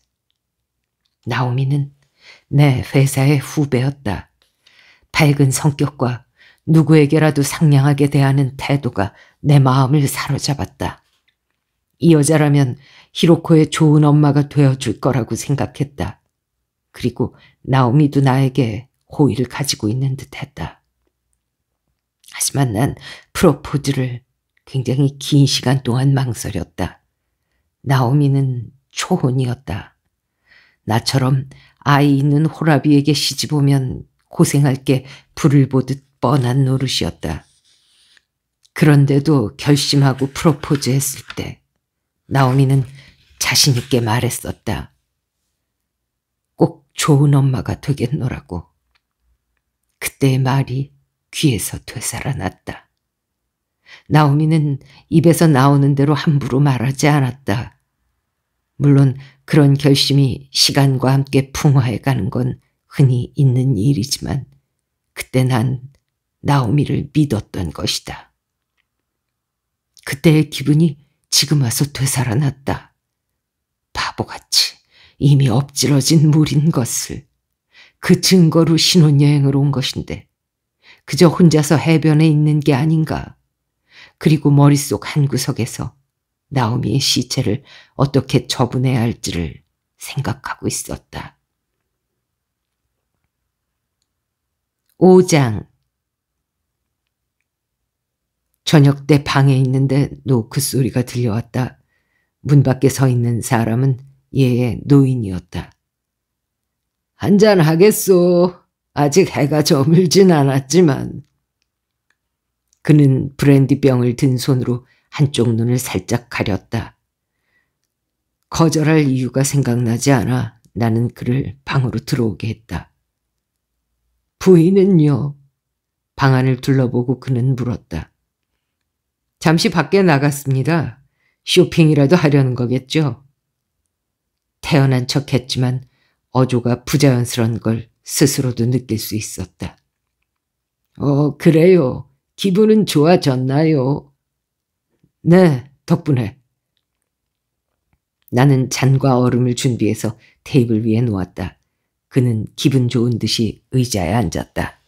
Speaker 1: 나오미는 내 회사의 후배였다. 밝은 성격과 누구에게라도 상냥하게 대하는 태도가 내 마음을 사로잡았다. 이 여자라면 히로코의 좋은 엄마가 되어줄 거라고 생각했다. 그리고 나오미도 나에게 호의를 가지고 있는 듯 했다. 하지만 난 프로포즈를 굉장히 긴 시간 동안 망설였다. 나오미는 초혼이었다. 나처럼 아이 있는 호라비에게 시집오면 고생할 게 불을 보듯 뻔한 노릇이었다. 그런데도 결심하고 프로포즈했을 때 나오미는 자신 있게 말했었다. 꼭 좋은 엄마가 되겠노라고. 그때의 말이 귀에서 되살아났다. 나오미는 입에서 나오는 대로 함부로 말하지 않았다. 물론 그런 결심이 시간과 함께 풍화해 가는 건 흔히 있는 일이지만 그때 난 나오미를 믿었던 것이다. 그때의 기분이 지금 와서 되살아났다. 바보같이 이미 엎질러진 물인 것을 그 증거로 신혼여행을 온 것인데 그저 혼자서 해변에 있는 게 아닌가. 그리고 머릿속 한구석에서 나오미의 시체를 어떻게 처분해야 할지를 생각하고 있었다. 5장 저녁 때 방에 있는데 노크 그 소리가 들려왔다. 문 밖에 서 있는 사람은 얘의 노인이었다. 한잔 하겠소. 아직 해가 저물진 않았지만. 그는 브랜디병을 든 손으로 한쪽 눈을 살짝 가렸다. 거절할 이유가 생각나지 않아 나는 그를 방으로 들어오게 했다. 부인은요? 방 안을 둘러보고 그는 물었다. 잠시 밖에 나갔습니다. 쇼핑이라도 하려는 거겠죠. 태어난 척 했지만 어조가 부자연스러운걸 스스로도 느낄 수 있었다. 어, 그래요. 기분은 좋아졌나요? 네, 덕분에. 나는 잔과 얼음을 준비해서 테이블 위에 놓았다. 그는 기분 좋은 듯이 의자에 앉았다.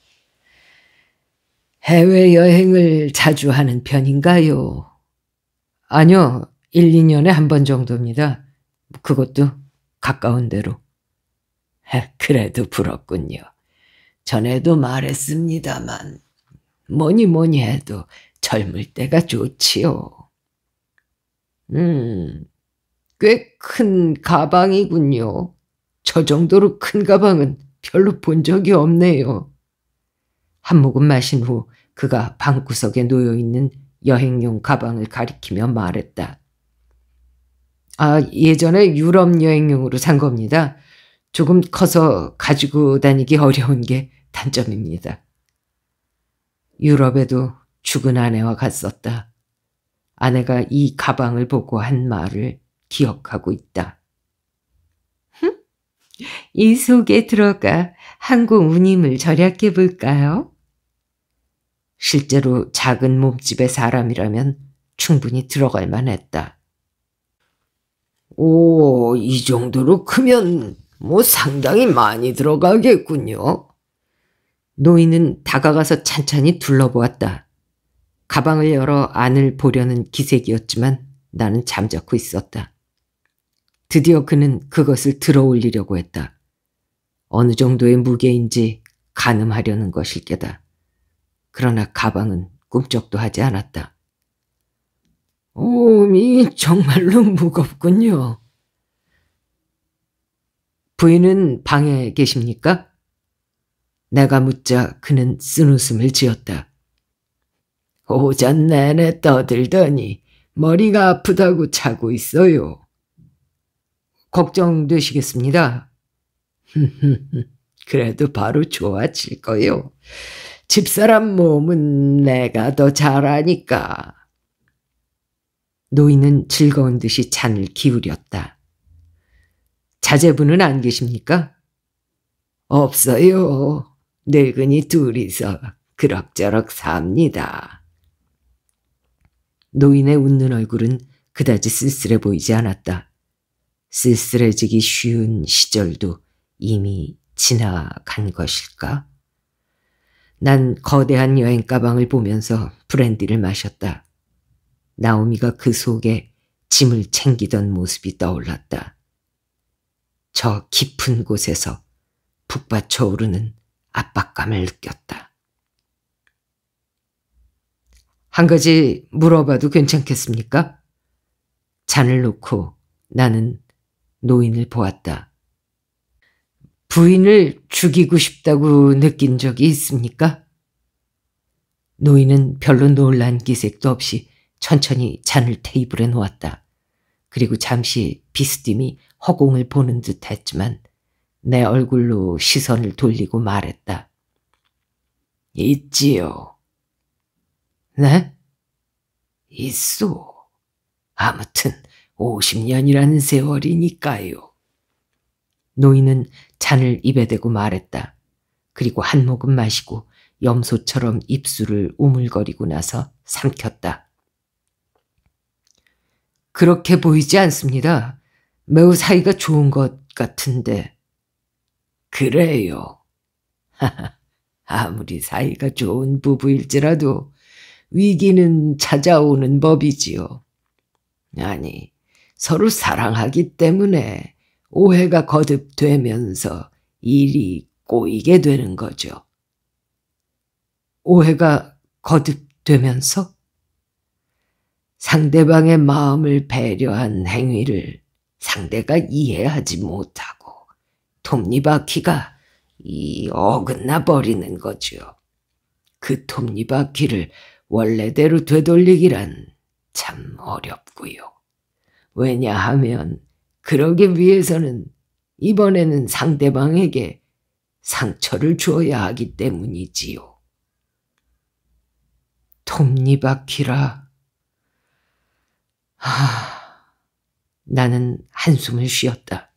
Speaker 1: 해외여행을 자주 하는 편인가요? 아니요. 1, 2년에 한 번 정도입니다. 그것도 가까운 데로. 그래도 부럽군요. 전에도 말했습니다만 뭐니 뭐니 해도 젊을 때가 좋지요. 음, 꽤 큰 가방이군요. 저 정도로 큰 가방은 별로 본 적이 없네요. 한 모금 마신 후 그가 방구석에 놓여있는 여행용 가방을 가리키며 말했다. 아, 예전에 유럽 여행용으로 산 겁니다. 조금 커서 가지고 다니기 어려운 게 단점입니다. 유럽에도 죽은 아내와 갔었다. 아내가 이 가방을 보고 한 말을 기억하고 있다. 이 속에 들어가 항공 운임을 절약해 볼까요? 실제로 작은 몸집의 사람이라면 충분히 들어갈 만했다. 오, 이 정도로 크면 뭐 상당히 많이 들어가겠군요. 노인은 다가가서 찬찬히 둘러보았다. 가방을 열어 안을 보려는 기색이었지만 나는 잠자코 있었다. 드디어 그는 그것을 들어올리려고 했다. 어느 정도의 무게인지 가늠하려는 것일 게다. 그러나 가방은 꿈쩍도 하지 않았다. 오이 정말로 무겁군요. 부인은 방에 계십니까? 내가 묻자 그는 쓴웃음을 지었다. 오전 내내 떠들더니 머리가 아프다고 자고 있어요. 걱정되시겠습니다. 그래도 바로 좋아질 거요. 집사람 몸은 내가 더 잘하니까. 노인은 즐거운 듯이 잔을 기울였다. 자제분은 안 계십니까? 없어요. 늙은이 둘이서 그럭저럭 삽니다. 노인의 웃는 얼굴은 그다지 쓸쓸해 보이지 않았다. 쓸쓸해지기 쉬운 시절도 이미 지나간 것일까? 난 거대한 여행 가방을 보면서 브랜디를 마셨다. 나오미가 그 속에 짐을 챙기던 모습이 떠올랐다. 저 깊은 곳에서 북받쳐 오르는 압박감을 느꼈다. 한 가지 물어봐도 괜찮겠습니까? 잔을 놓고 나는 노인을 보았다. 부인을 죽이고 싶다고 느낀 적이 있습니까? 노인은 별로 놀란 기색도 없이 천천히 잔을 테이블에 놓았다. 그리고 잠시 비스듬히 허공을 보는 듯 했지만 내 얼굴로 시선을 돌리고 말했다. 있지요. 네? 있소. 아무튼 50년이라는 세월이니까요. 노인은 잔을 입에 대고 말했다. 그리고 한 모금 마시고 염소처럼 입술을 우물거리고 나서 삼켰다. 그렇게 보이지 않습니다. 매우 사이가 좋은 것 같은데. 그래요. 아무리 사이가 좋은 부부일지라도 위기는 찾아오는 법이지요. 아니, 서로 사랑하기 때문에 오해가 거듭되면서 일이 꼬이게 되는 거죠. 오해가 거듭되면서 상대방의 마음을 배려한 행위를 상대가 이해하지 못하고 톱니바퀴가 이 어긋나 버리는 거지그 톱니바퀴를 원래대로 되돌리기란 참 어렵고요. 왜냐하면 그러기 위해서는 이번에는 상대방에게 상처를 주어야 하기 때문이지요. 톱니바퀴라. 하, 나는 한숨을 쉬었다.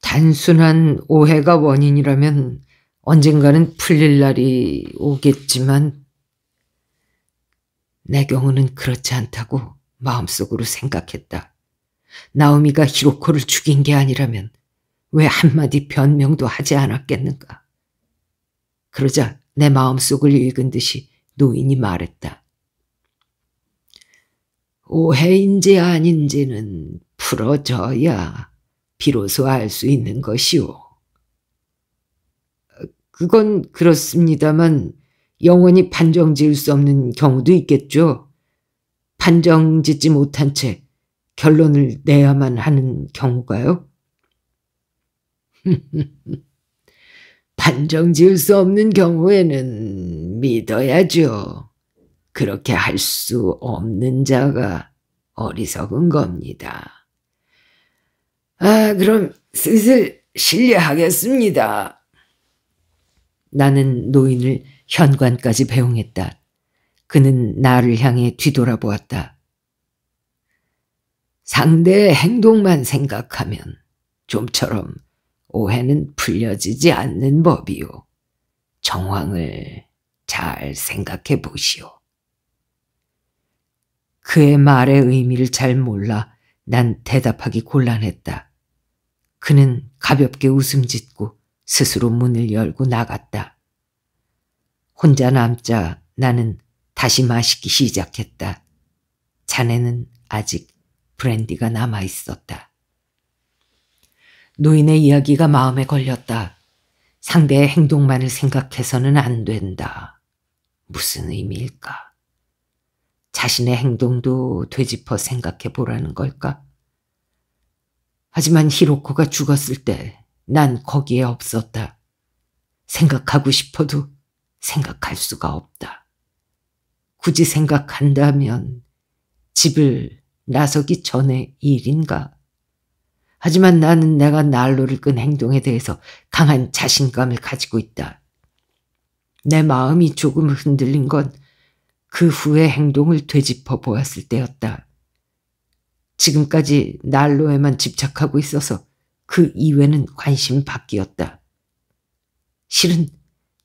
Speaker 1: 단순한 오해가 원인이라면 언젠가는 풀릴 날이 오겠지만 내 경우는 그렇지 않다고 마음속으로 생각했다. 나오미가 히로코를 죽인 게 아니라면 왜 한마디 변명도 하지 않았겠는가. 그러자 내 마음속을 읽은 듯이 노인이 말했다. 오해인지 아닌지는 풀어져야 비로소 알 수 있는 것이오. 그건 그렇습니다만 영원히 판정 지을 수 없는 경우도 있겠죠. 판정 짓지 못한 채 결론을 내야만 하는 경우가요? 단정 지을 수 없는 경우에는 믿어야죠. 그렇게 할 수 없는 자가 어리석은 겁니다. 아, 그럼 슬슬 신뢰하겠습니다 나는 노인을 현관까지 배웅했다. 그는 나를 향해 뒤돌아보았다. 상대의 행동만 생각하면 좀처럼 오해는 풀려지지 않는 법이요. 정황을 잘 생각해 보시오. 그의 말의 의미를 잘 몰라 난 대답하기 곤란했다. 그는 가볍게 웃음 짓고 스스로 문을 열고 나갔다. 혼자 남자 나는 다시 마시기 시작했다. 자네는 아직 브랜디가 남아 있었다. 노인의 이야기가 마음에 걸렸다. 상대의 행동만을 생각해서는 안 된다. 무슨 의미일까? 자신의 행동도 되짚어 생각해 보라는 걸까? 하지만 히로코가 죽었을 때 난 거기에 없었다. 생각하고 싶어도 생각할 수가 없다. 굳이 생각한다면 집을 나서기 전의 일인가? 하지만 나는 내가 난로를 끈 행동에 대해서 강한 자신감을 가지고 있다. 내 마음이 조금 흔들린 건 그 후의 행동을 되짚어 보았을 때였다. 지금까지 난로에만 집착하고 있어서 그 이외는 관심 밖이었다. 실은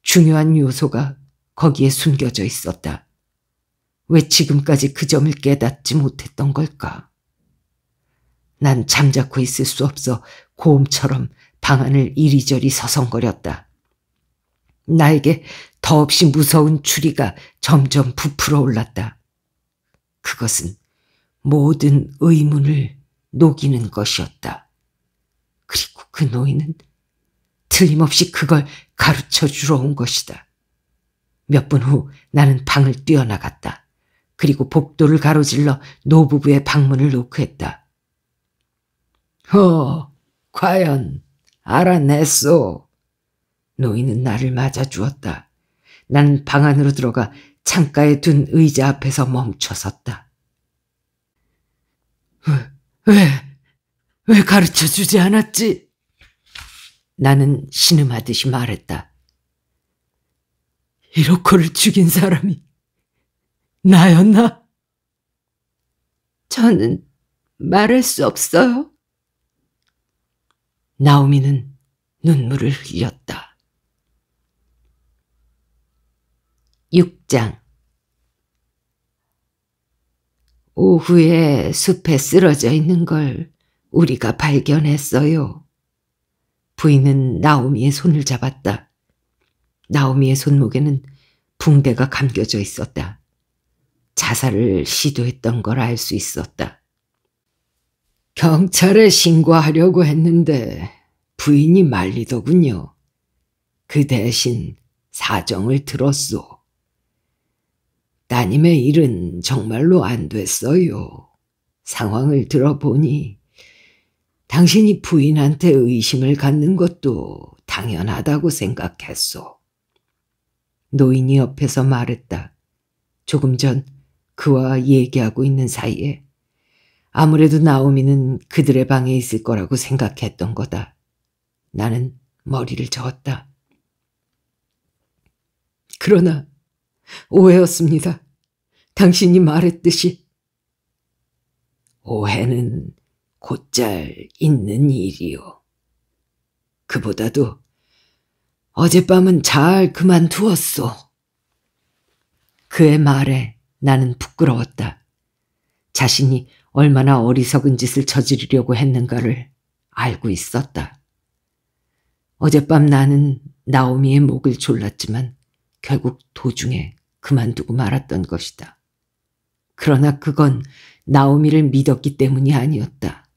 Speaker 1: 중요한 요소가 거기에 숨겨져 있었다. 왜 지금까지 그 점을 깨닫지 못했던 걸까? 난 잠자코 있을 수 없어 고음처럼 방안을 이리저리 서성거렸다. 나에게 더없이 무서운 추리가 점점 부풀어 올랐다. 그것은 모든 의문을 녹이는 것이었다. 그리고 그 노인은 틀림없이 그걸 가르쳐 주러 온 것이다. 몇 분 후 나는 방을 뛰어나갔다. 그리고 복도를 가로질러 노부부의 방문을 노크했다. 허, 어, 과연 알아냈소. 노인은 나를 맞아 주었다. 난 방 안으로 들어가 창가에 둔 의자 앞에서 멈춰섰다. 왜, 왜, 왜 가르쳐 주지 않았지? 나는 신음하듯이 말했다. 이로코를 죽인 사람이 나였나? 저는 말할 수 없어요. 나오미는 눈물을 흘렸다. 6장 오후에 숲에 쓰러져 있는 걸 우리가 발견했어요. 부인은 나오미의 손을 잡았다. 나오미의 손목에는 붕대가 감겨져 있었다. 자살을 시도했던 걸 알 수 있었다. 경찰에 신고하려고 했는데 부인이 말리더군요. 그 대신 사정을 들었소. 따님의 일은 정말로 안 됐어요. 상황을 들어보니 당신이 부인한테 의심을 갖는 것도 당연하다고 생각했소. 노인이 옆에서 말했다. 조금 전 그와 얘기하고 있는 사이에 아무래도 나오미는 그들의 방에 있을 거라고 생각했던 거다. 나는 머리를 저었다. 그러나 오해였습니다. 당신이 말했듯이 오해는 곧잘 있는 일이요. 그보다도 어젯밤은 잘 그만두었소. 그의 말에 나는 부끄러웠다. 자신이 얼마나 어리석은 짓을 저지르려고 했는가를 알고 있었다. 어젯밤 나는 나오미의 목을 졸랐지만 결국 도중에 그만두고 말았던 것이다. 그러나 그건 나오미를 믿었기 때문이 아니었다.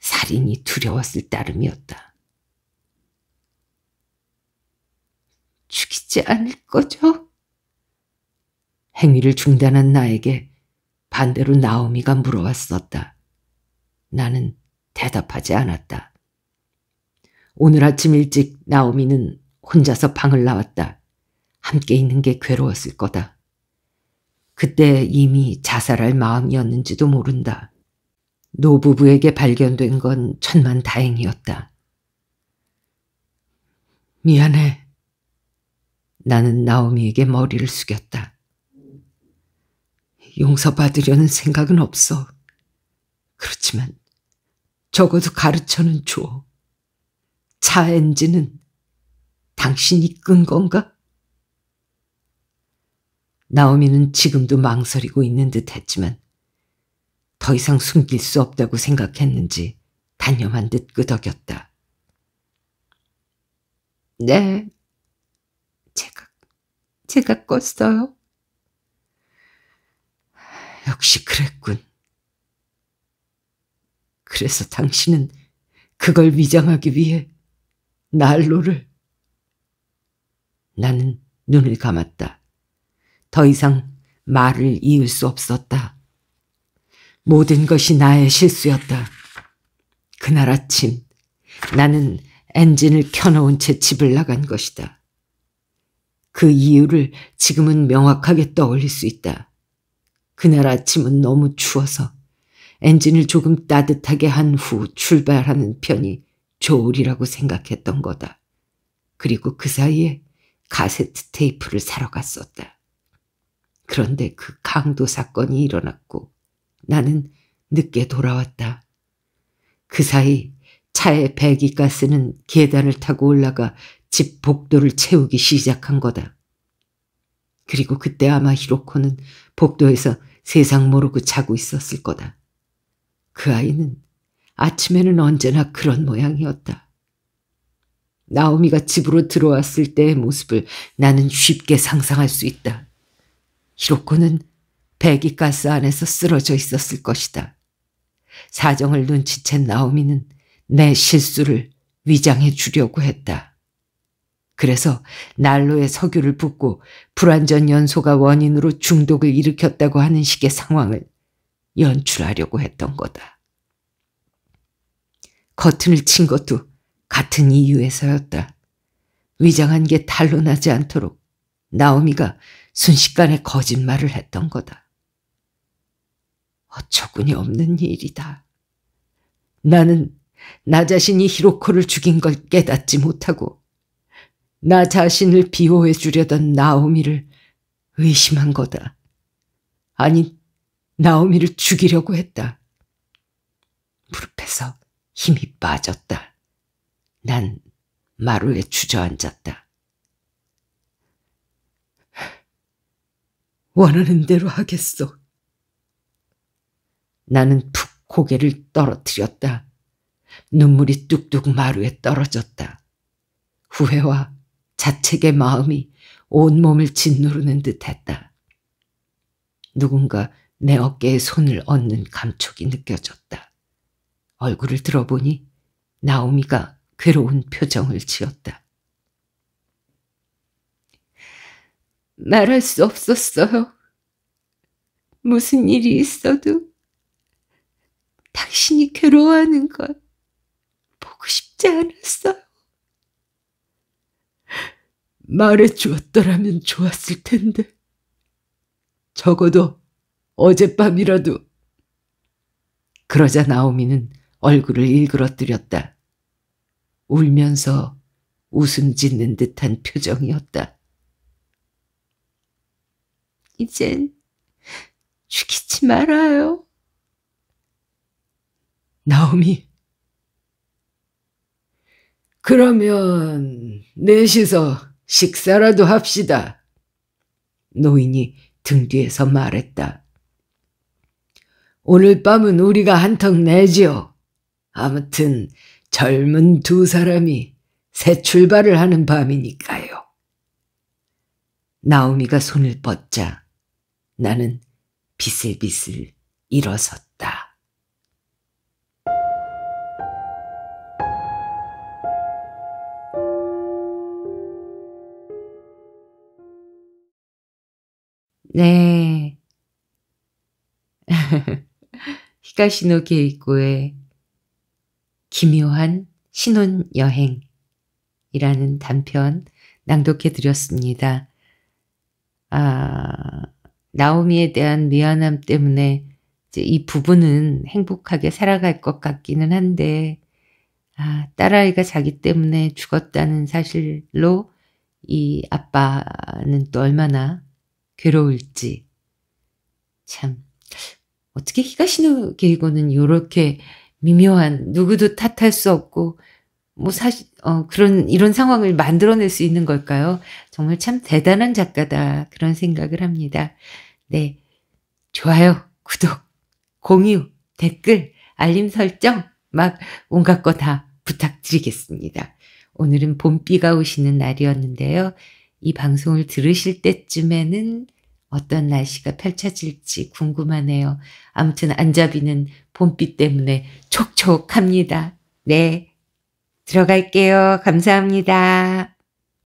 Speaker 1: 살인이 두려웠을 따름이었다. 죽이지 않을 거죠? 행위를 중단한 나에게 반대로 나오미가 물어왔었다. 나는 대답하지 않았다. 오늘 아침 일찍 나오미는 혼자서 방을 나왔다. 함께 있는 게 괴로웠을 거다. 그때 이미 자살할 마음이었는지도 모른다. 노부부에게 발견된 건 천만 다행이었다. 미안해. 나는 나오미에게 머리를 숙였다. 용서받으려는 생각은 없어. 그렇지만 적어도 가르쳐는 줘. 차 엔진은 당신이 끈 건가? 나오미는 지금도 망설이고 있는 듯 했지만 더 이상 숨길 수 없다고 생각했는지 단념한 듯 끄덕였다. 네, 제가, 제가 껐어요. 역시 그랬군. 그래서 당신은 그걸 위장하기 위해 난로를 나는 눈을 감았다. 더 이상 말을 이을 수 없었다. 모든 것이 나의 실수였다. 그날 아침 나는 엔진을 켜놓은 채 집을 나간 것이다. 그 이유를 지금은 명확하게 떠올릴 수 있다. 그날 아침은 너무 추워서 엔진을 조금 따뜻하게 한 후 출발하는 편이 좋으리라고 생각했던 거다. 그리고 그 사이에 가세트 테이프를 사러 갔었다. 그런데 그 강도 사건이 일어났고 나는 늦게 돌아왔다. 그 사이 차에 배기가스는 계단을 타고 올라가 집 복도를 채우기 시작한 거다. 그리고 그때 아마 히로코는 복도에서 세상 모르고 자고 있었을 거다. 그 아이는 아침에는 언제나 그런 모양이었다. 나오미가 집으로 들어왔을 때의 모습을 나는 쉽게 상상할 수 있다. 히로코는 배기가스 안에서 쓰러져 있었을 것이다. 사정을 눈치챈 나오미는 내 실수를 위장해 주려고 했다. 그래서 난로에 석유를 붓고 불완전 연소가 원인으로 중독을 일으켰다고 하는 식의 상황을 연출하려고 했던 거다. 커튼을 친 것도 같은 이유에서였다. 위장한 게 탄로나지 않도록 나오미가 순식간에 거짓말을 했던 거다. 어처구니 없는 일이다. 나는 나 자신이 히로코를 죽인 걸 깨닫지 못하고 나 자신을 비호해 주려던 나오미를 의심한 거다. 아니, 나오미를 죽이려고 했다. 무릎에서 힘이 빠졌다. 난 마루에 주저앉았다. 원하는 대로 하겠소. 나는 푹 고개를 떨어뜨렸다. 눈물이 뚝뚝 마루에 떨어졌다. 후회와 자책의 마음이 온몸을 짓누르는 듯했다. 누군가 내 어깨에 손을 얹는 감촉이 느껴졌다. 얼굴을 들어보니 나오미가 괴로운 표정을 지었다. 말할 수 없었어요. 무슨 일이 있어도 당신이 괴로워하는 것 보고 싶지 않았어요. 말해주었더라면 좋았을 텐데. 적어도 어젯밤이라도. 그러자 나오미는 얼굴을 일그러뜨렸다. 울면서 웃음 짓는 듯한 표정이었다. 이젠 죽이지 말아요. 나오미. 그러면 넷이서 식사라도 합시다. 노인이 등 뒤에서 말했다. 오늘 밤은 우리가 한턱 내지요. 아무튼 젊은 두 사람이 새 출발을 하는 밤이니까요. 나오미가 손을 뻗자 나는 비슬비슬 일어섰다. 네. 히가시노 게이코의 기묘한 신혼여행이라는 단편 낭독해 드렸습니다. 아, 나오미에 대한 미안함 때문에 이 부부는 행복하게 살아갈 것 같기는 한데 아, 딸아이가 자기 때문에 죽었다는 사실로 이 아빠는 또 얼마나 괴로울지. 참, 어떻게 히가시노 게이고는 요렇게 미묘한, 누구도 탓할 수 없고, 뭐 사실, 어, 그런, 이런 상황을 만들어낼 수 있는 걸까요? 정말 참 대단한 작가다. 그런 생각을 합니다. 네. 좋아요, 구독, 공유, 댓글, 알림 설정, 막 온갖 거 다 부탁드리겠습니다. 오늘은 봄비가 오시는 날이었는데요. 이 방송을 들으실 때쯤에는 어떤 날씨가 펼쳐질지 궁금하네요. 아무튼 안잡이는 봄비 때문에 촉촉합니다. 네. 들어갈게요. 감사합니다.